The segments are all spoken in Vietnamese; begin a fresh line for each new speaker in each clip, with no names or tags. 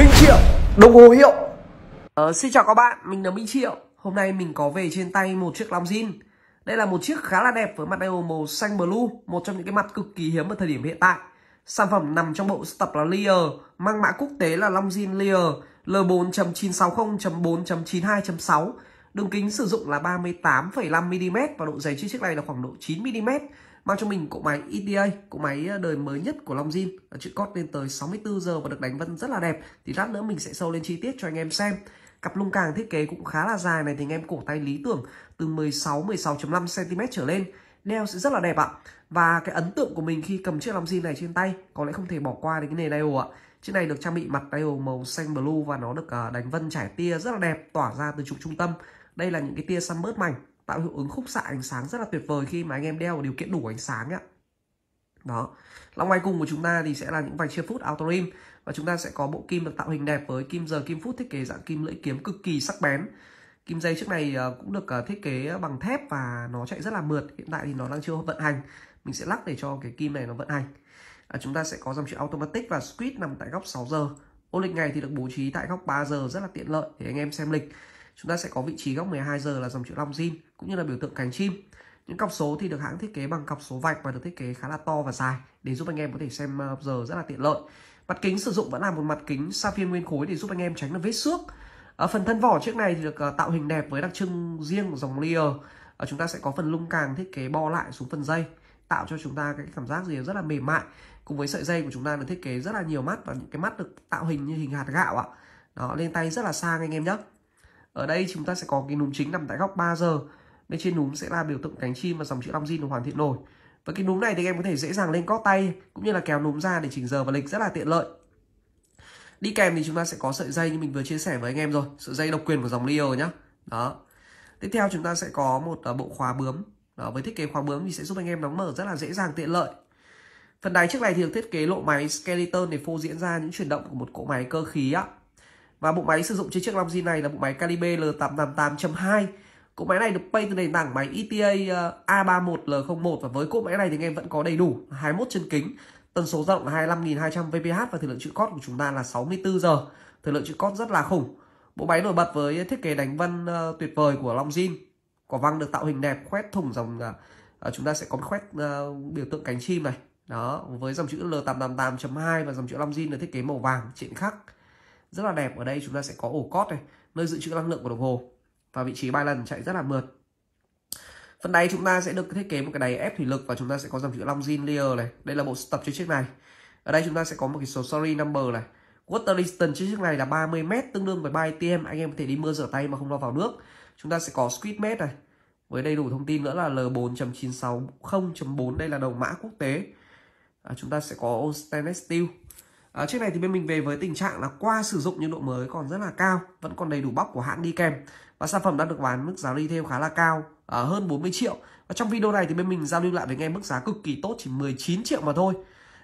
Minh Triệu Đồng hồ hiệu ờ, Xin chào các bạn, mình là Minh Triệu Hôm nay mình có về trên tay một chiếc lòng Đây là một chiếc khá là đẹp với mặt đều màu xanh blue Một trong những cái mặt cực kỳ hiếm ở thời điểm hiện tại Sản phẩm nằm trong bộ tập là Lear Mang mã quốc tế là long Lear L4.960.4.92.6 Đường kính sử dụng là 38,5mm và độ dày chiếc chiếc này là khoảng độ 9mm. Mang cho mình cỗ máy ETA, cỗ máy ờ, đời mới nhất của Long Jin, chữ cót lên tới 64 giờ và được đánh vân rất là đẹp. Thì lát nữa mình sẽ sâu lên chi tiết cho anh em xem. Cặp lung càng thiết kế cũng khá là dài này thì anh em cổ tay lý tưởng từ 16 16.5cm trở lên. Đeo sẽ rất là đẹp ạ. Và cái ấn tượng của mình khi cầm chiếc Long Jin này trên tay có lẽ không thể bỏ qua đến cái nề dial ạ. Chiếc này được trang bị mặt dial màu xanh blue và nó được ờ, đánh vân trải tia rất là đẹp tỏa ra từ trục trung tâm đây là những cái tia sunburst mảnh tạo hiệu ứng khúc xạ ánh sáng rất là tuyệt vời khi mà anh em đeo điều kiện đủ ánh sáng ạ đó lòng ngoài cùng của chúng ta thì sẽ là những vành chia phút auto rim và chúng ta sẽ có bộ kim được tạo hình đẹp với kim giờ kim phút thiết kế dạng kim lưỡi kiếm cực kỳ sắc bén kim dây trước này ờ, cũng được ờ, thiết kế bằng thép và nó chạy rất là mượt hiện tại thì nó đang chưa vận hành mình sẽ lắc để cho cái kim này nó vận hành à, chúng ta sẽ có dòng chữ automatic và squid nằm tại góc 6 giờ ô lịch ngày thì được bố trí tại góc 3 giờ rất là tiện lợi để anh em xem lịch chúng ta sẽ có vị trí góc 12 giờ là dòng chữ long zin cũng như là biểu tượng cánh chim. Những cọc số thì được hãng thiết kế bằng cọc số vạch và được thiết kế khá là to và dài để giúp anh em có thể xem ờ, giờ rất là tiện lợi. Mặt kính sử dụng vẫn là một mặt kính sapphire nguyên khối để giúp anh em tránh được vết xước. Ở phần thân vỏ chiếc này thì được ờ, tạo hình đẹp với đặc trưng riêng của dòng Lear. Ở ờ, chúng ta sẽ có phần lung càng thiết kế bo lại xuống phần dây tạo cho chúng ta cái cảm giác gì rất là mềm mại cùng với sợi dây của chúng ta được thiết kế rất là nhiều mắt và những cái mắt được tạo hình như hình hạt gạo ạ đó lên tay rất là sang anh em nhé ở đây chúng ta sẽ có cái núm chính nằm tại góc 3 giờ bên trên núm sẽ là biểu tượng cánh chim và dòng chữ long zin hoàn thiện nổi và cái núm này thì em có thể dễ dàng lên cót tay cũng như là kéo núm ra để chỉnh giờ và lịch rất là tiện lợi đi kèm thì chúng ta sẽ có sợi dây như mình vừa chia sẻ với anh em rồi sợi dây độc quyền của dòng Leo nhá đó tiếp theo chúng ta sẽ có một ờ, bộ khóa bướm đó, với thiết kế khóa bướm thì sẽ giúp anh em đóng mở rất là dễ dàng tiện lợi phần đáy trước này thì được thiết kế lộ máy skeleton để phô diễn ra những chuyển động của một cỗ máy cơ khí á. Và bộ máy sử dụng trên chiếc Lamborghini này là bộ máy Calibre L888.2. Cỗ máy này được pay từ nền tảng máy ETA ờ, A31L01 và với cỗ máy này thì anh em vẫn có đầy đủ 21 chân kính, tần số dao động là 25.200 vph và thời lượng chữ cốt của chúng ta là 64 giờ. Thời lượng chữ cốt rất là khủng. Bộ máy nổi bật với thiết kế đánh vân ờ, tuyệt vời của Longines. Quả văng được tạo hình đẹp, khoét thủng dòng ờ, chúng ta sẽ có khoét biểu tượng cánh chim này. Đó, với dòng chữ L888.2 và dòng chữ Longines được thiết kế màu vàng, triển khắc rất là đẹp ở đây chúng ta sẽ có ổ cót này nơi dự trữ năng lượng của đồng hồ và vị trí ba lần chạy rất là mượt phần đáy chúng ta sẽ được thiết kế một cái đáy ép thủy lực và chúng ta sẽ có dòng chữ long Longines layer này đây là bộ tập trên chiếc này ở đây chúng ta sẽ có một cái số sorry number này water distance trên chiếc này là 30 m tương đương với 3 ATM anh em có thể đi mưa rửa tay mà không lo vào nước chúng ta sẽ có squid mét này với đầy đủ thông tin nữa là L4.960.4 đây là đầu mã quốc tế à, chúng ta sẽ có stainless steel À, chiếc này thì bên mình về với tình trạng là qua sử dụng nhưng độ mới còn rất là cao, vẫn còn đầy đủ bóc của hãng đi kèm và sản phẩm đã được bán mức giá retail khá là cao, à, hơn 40 triệu. Và trong video này thì bên mình giao lưu lại với anh em mức giá cực kỳ tốt chỉ 19 triệu mà thôi.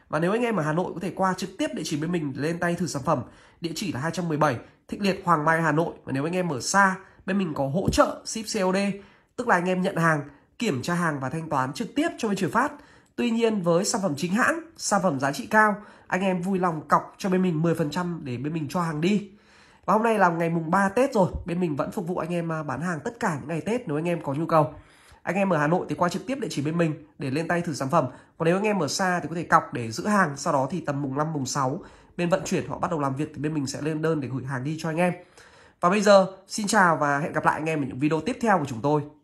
Và nếu anh em ở Hà Nội có thể qua trực tiếp địa chỉ bên mình lên tay thử sản phẩm. Địa chỉ là 217 Thịnh Liệt Hoàng Mai Hà Nội. Và nếu anh em ở xa, bên mình có hỗ trợ ship COD, tức là anh em nhận hàng, kiểm tra hàng và thanh toán trực tiếp cho bên chuyển phát. Tuy nhiên với sản phẩm chính hãng, sản phẩm giá trị cao, anh em vui lòng cọc cho bên mình 10% để bên mình cho hàng đi. Và hôm nay là ngày mùng 3 Tết rồi, bên mình vẫn phục vụ anh em à, bán hàng tất cả những ngày Tết nếu anh em có nhu cầu. Anh em ở Hà Nội thì qua trực tiếp địa chỉ bên mình để lên tay thử sản phẩm. Còn nếu anh em ở xa thì có thể cọc để giữ hàng, sau đó thì tầm mùng 5 mùng 6 bên vận chuyển họ bắt đầu làm việc thì bên mình sẽ lên đơn để gửi hàng đi cho anh em. Và bây giờ xin chào và hẹn gặp lại anh em ở những video tiếp theo của chúng tôi.